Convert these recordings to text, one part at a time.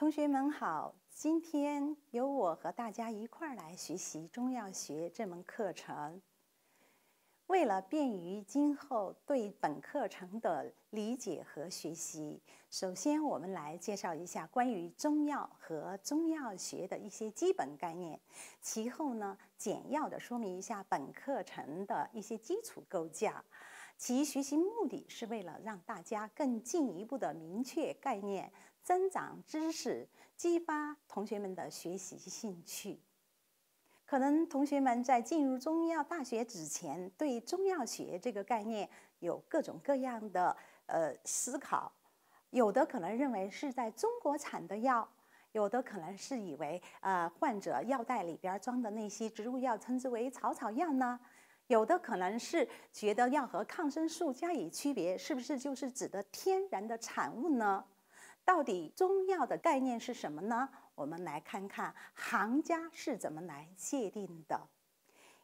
同学们好，今天由我和大家一块儿来学习中药学这门课程。为了便于今后对本课程的理解和学习，首先我们来介绍一下关于中药和中药学的一些基本概念。其后呢，简要的说明一下本课程的一些基础构架。其学习目的是为了让大家更进一步的明确概念。增长知识，激发同学们的学习兴趣。可能同学们在进入中医药大学之前，对中药学这个概念有各种各样的呃思考。有的可能认为是在中国产的药，有的可能是以为呃患者药袋里边装的那些植物药称之为草草药呢，有的可能是觉得药和抗生素加以区别，是不是就是指的天然的产物呢？到底中药的概念是什么呢？我们来看看行家是怎么来界定的。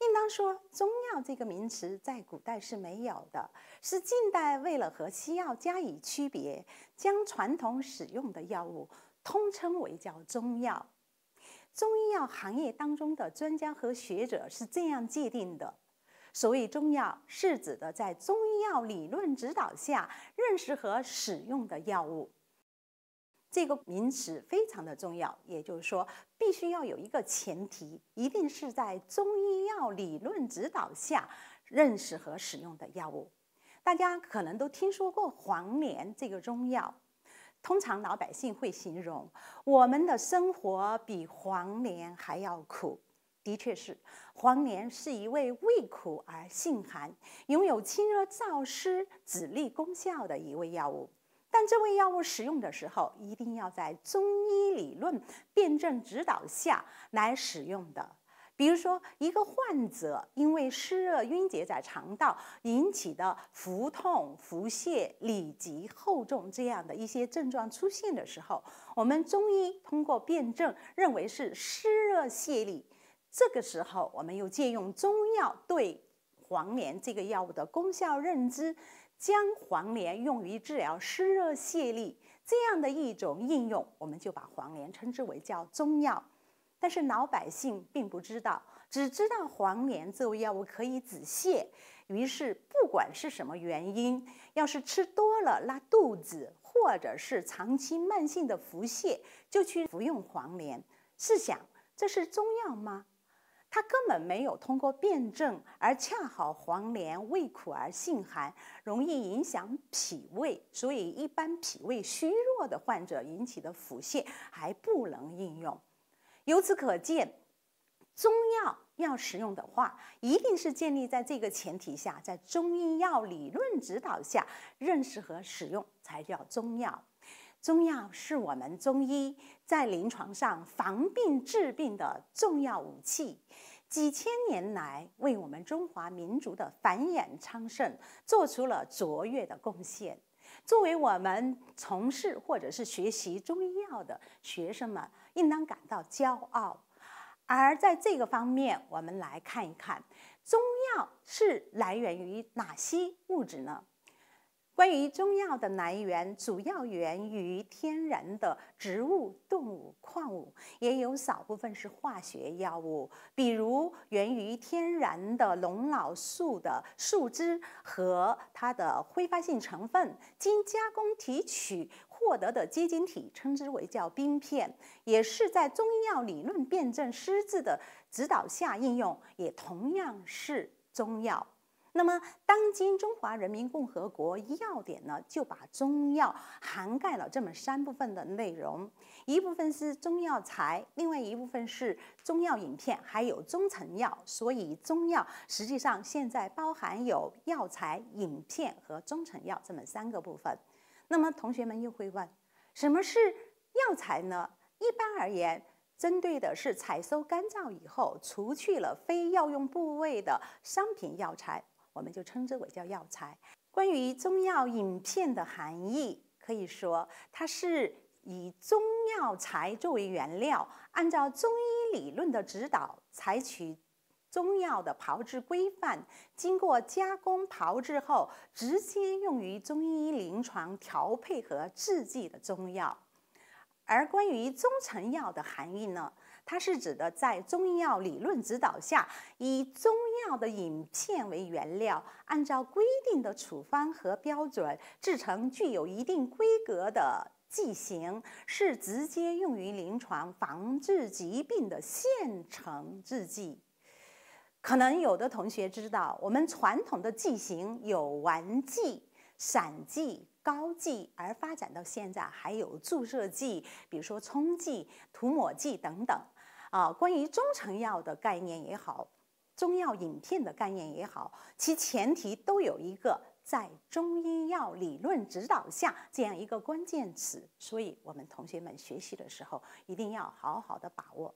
应当说，中药这个名词在古代是没有的，是近代为了和西药加以区别，将传统使用的药物通称为叫中药。中医药行业当中的专家和学者是这样界定的：所谓中药，是指的在中医药理论指导下认识和使用的药物。这个名词非常的重要，也就是说，必须要有一个前提，一定是在中医药理论指导下认识和使用的药物。大家可能都听说过黄连这个中药，通常老百姓会形容我们的生活比黄连还要苦。的确是，黄连是一味味苦而性寒，拥有清热燥湿、止痢功效的一味药物。但这味药物使用的时候，一定要在中医理论辩证指导下来使用的。比如说，一个患者因为湿热蕴结在肠道引起的腹痛、腹泻、里急后重这样的一些症状出现的时候，我们中医通过辨证认为是湿热泻痢，这个时候我们又借用中药对黄连这个药物的功效认知。将黄连用于治疗湿热泻痢这样的一种应用，我们就把黄连称之为叫中药。但是老百姓并不知道，只知道黄连这味药物可以止泻。于是不管是什么原因，要是吃多了拉肚子，或者是长期慢性的腹泻，就去服用黄连。试想，这是中药吗？它根本没有通过辩证，而恰好黄连味苦而性寒，容易影响脾胃，所以一般脾胃虚弱的患者引起的腹泻还不能应用。由此可见，中药要使用的话，一定是建立在这个前提下，在中医药理论指导下认识和使用才叫中药。中药是我们中医在临床上防病治病的重要武器，几千年来为我们中华民族的繁衍昌盛做出了卓越的贡献。作为我们从事或者是学习中医药的学生们，应当感到骄傲。而在这个方面，我们来看一看，中药是来源于哪些物质呢？关于中药的来源，主要源于天然的植物、动物、矿物，也有少部分是化学药物，比如源于天然的龙脑素的树脂和它的挥发性成分，经加工提取获得的结晶体，称之为叫冰片，也是在中医药理论辨证施治的指导下应用，也同样是中药。那么，当今中华人民共和国要点呢，就把中药涵盖了这么三部分的内容：一部分是中药材，另外一部分是中药饮片，还有中成药。所以，中药实际上现在包含有药材、饮片和中成药这么三个部分。那么，同学们又会问：什么是药材呢？一般而言，针对的是采收、干燥以后除去了非药用部位的商品药材。我们就称之为叫药材。关于中药饮片的含义，可以说它是以中药材作为原料，按照中医理论的指导，采取中药的炮制规范，经过加工炮制后，直接用于中医临床调配和制剂的中药。而关于中成药的含义呢？它是指的在中医药理论指导下，以中药的饮片为原料，按照规定的处方和标准制成具有一定规格的剂型，是直接用于临床防治疾病的现成制剂。可能有的同学知道，我们传统的剂型有丸剂、散剂、膏剂，而发展到现在还有注射剂，比如说冲剂、涂抹剂等等。啊，关于中成药的概念也好，中药饮片的概念也好，其前提都有一个在中医药理论指导下这样一个关键词，所以我们同学们学习的时候一定要好好的把握。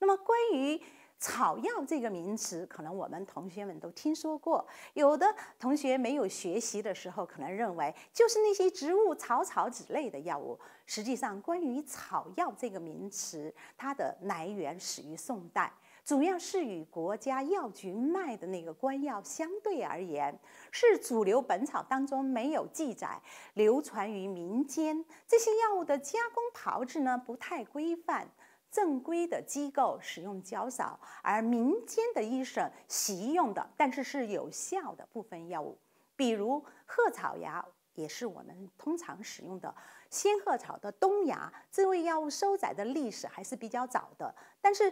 那么关于。草药这个名词，可能我们同学们都听说过。有的同学没有学习的时候，可能认为就是那些植物草草之类的药物。实际上，关于草药这个名词，它的来源始于宋代，主要是与国家药局卖的那个官药相对而言，是主流本草当中没有记载、流传于民间这些药物的加工炮制呢不太规范。正规的机构使用较少，而民间的医生习用的，但是是有效的部分药物，比如鹤草芽也是我们通常使用的仙鹤草的冬芽。这味药物收载的历史还是比较早的，但是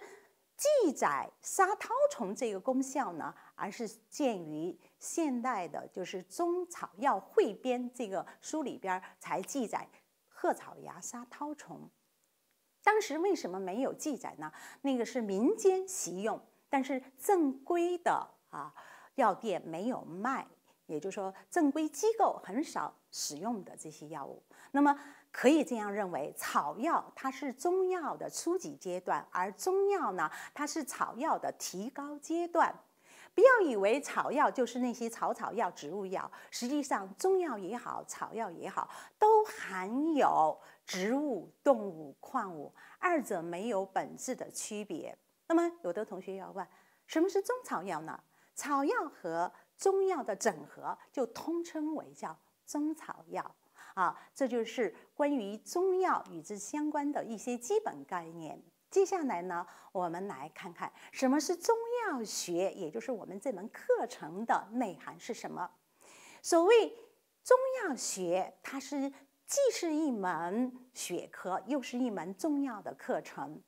记载杀绦虫这个功效呢，而是见于现代的，就是《中草药汇编》这个书里边才记载鹤草芽杀绦虫。当时为什么没有记载呢？那个是民间习用，但是正规的啊药店没有卖，也就是说正规机构很少使用的这些药物。那么可以这样认为，草药它是中药的初级阶段，而中药呢，它是草药的提高阶段。不要以为草药就是那些草草药、植物药，实际上中药也好，草药也好，都含有。植物、动物、矿物，二者没有本质的区别。那么，有的同学要问，什么是中草药呢？草药和中药的整合就通称为叫中草药。啊，这就是关于中药与之相关的一些基本概念。接下来呢，我们来看看什么是中药学，也就是我们这门课程的内涵是什么。所谓中药学，它是。既是一门学科，又是一门重要的课程。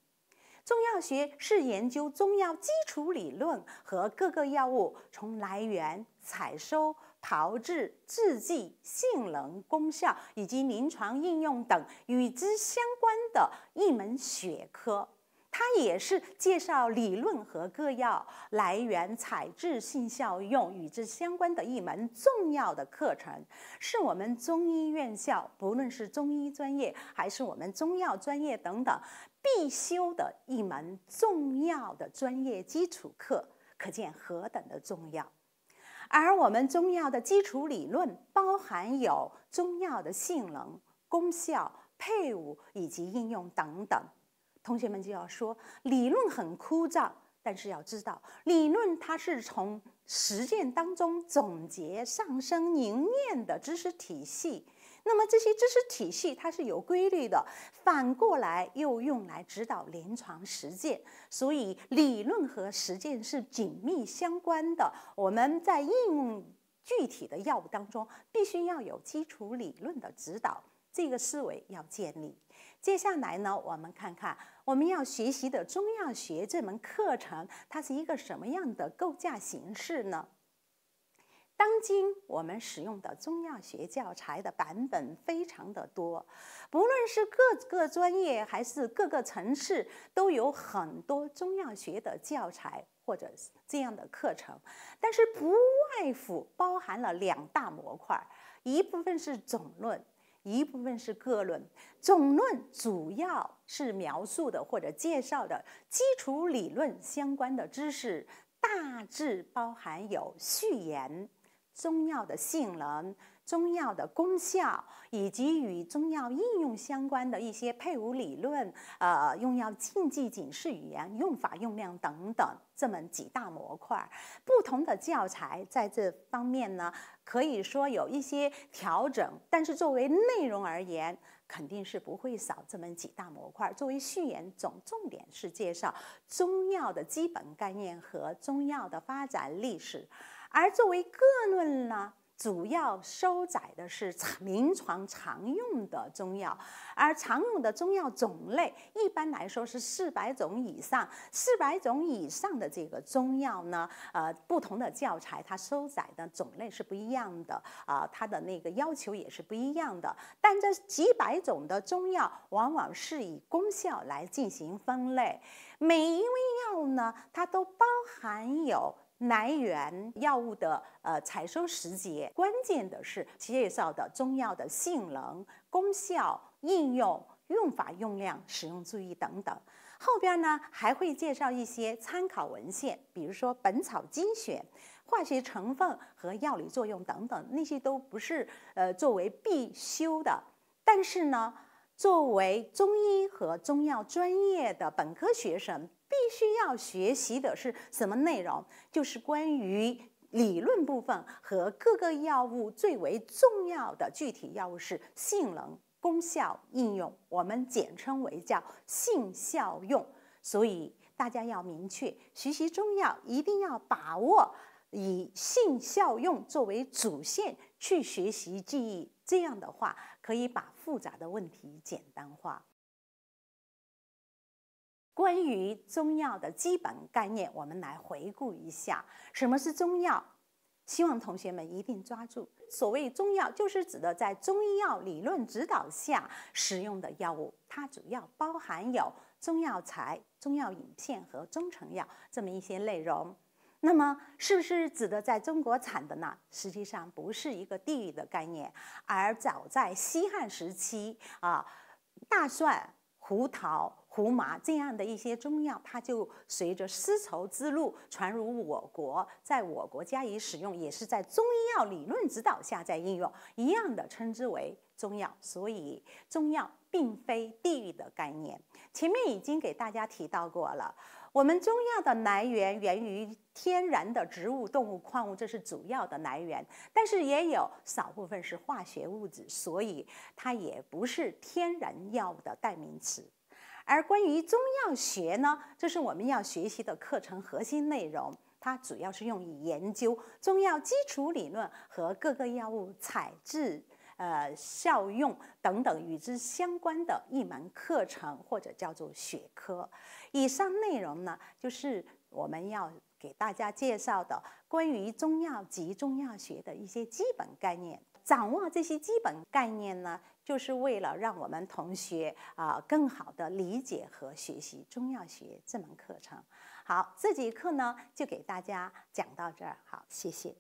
中药学是研究中药基础理论和各个药物从来源、采收、炮制、制剂、性能、功效以及临床应用等与之相关的一门学科。它也是介绍理论和各药来源、采制、性效用与之相关的一门重要的课程，是我们中医院校不论是中医专业还是我们中药专业等等必修的一门重要的专业基础课，可见何等的重要。而我们中药的基础理论包含有中药的性能、功效、配伍以及应用等等。同学们就要说理论很枯燥，但是要知道理论它是从实践当中总结上升凝练的知识体系，那么这些知识体系它是有规律的，反过来又用来指导临床实践，所以理论和实践是紧密相关的。我们在应用具体的药物当中，必须要有基础理论的指导。这个思维要建立。接下来呢，我们看看我们要学习的中药学这门课程，它是一个什么样的构架形式呢？当今我们使用的中药学教材的版本非常的多，不论是各个专业还是各个城市，都有很多中药学的教材或者这样的课程。但是不外乎包含了两大模块，一部分是总论。一部分是各论，总论主要是描述的或者介绍的基础理论相关的知识，大致包含有序言、中药的性能。中药的功效，以及与中药应用相关的一些配伍理论、呃，用药禁忌、警示语言、用法、用量等等，这么几大模块儿。不同的教材在这方面呢，可以说有一些调整，但是作为内容而言，肯定是不会少这么几大模块儿。作为序言，总重点是介绍中药的基本概念和中药的发展历史，而作为各论呢？主要收载的是临床常用的中药，而常用的中药种类一般来说是四百种以上。四百种以上的这个中药呢，呃，不同的教材它收载的种类是不一样的啊，它的那个要求也是不一样的。但这几百种的中药往往是以功效来进行分类，每一味药呢，它都包含有。来源、药物的呃采收时节，关键的是介绍的中药的性能、功效、应用、用法、用量、使用注意等等。后边呢还会介绍一些参考文献，比如说《本草精选》、化学成分和药理作用等等，那些都不是呃作为必修的，但是呢。作为中医和中药专业的本科学生，必须要学习的是什么内容？就是关于理论部分和各个药物最为重要的具体药物是性能、功效、应用，我们简称为叫性效用。所以大家要明确，学习中药一定要把握以性效用作为主线去学习记忆。这样的话。可以把复杂的问题简单化。关于中药的基本概念，我们来回顾一下：什么是中药？希望同学们一定抓住。所谓中药，就是指的在中医药理论指导下使用的药物，它主要包含有中药材、中药饮片和中成药这么一些内容。那么，是不是指的在中国产的呢？实际上，不是一个地域的概念。而早在西汉时期啊，大蒜、胡桃、胡麻这样的一些中药，它就随着丝绸之路传入我国，在我国加以使用，也是在中医药理论指导下在应用，一样的称之为中药。所以，中药并非地域的概念。前面已经给大家提到过了。我们中药的来源源于天然的植物、动物、矿物，这是主要的来源，但是也有少部分是化学物质，所以它也不是天然药物的代名词。而关于中药学呢，这是我们要学习的课程核心内容，它主要是用于研究中药基础理论和各个药物采制。呃，效用等等与之相关的一门课程，或者叫做学科。以上内容呢，就是我们要给大家介绍的关于中药及中药学的一些基本概念。掌握这些基本概念呢，就是为了让我们同学啊，更好的理解和学习中药学这门课程。好，这节课呢，就给大家讲到这儿。好，谢谢。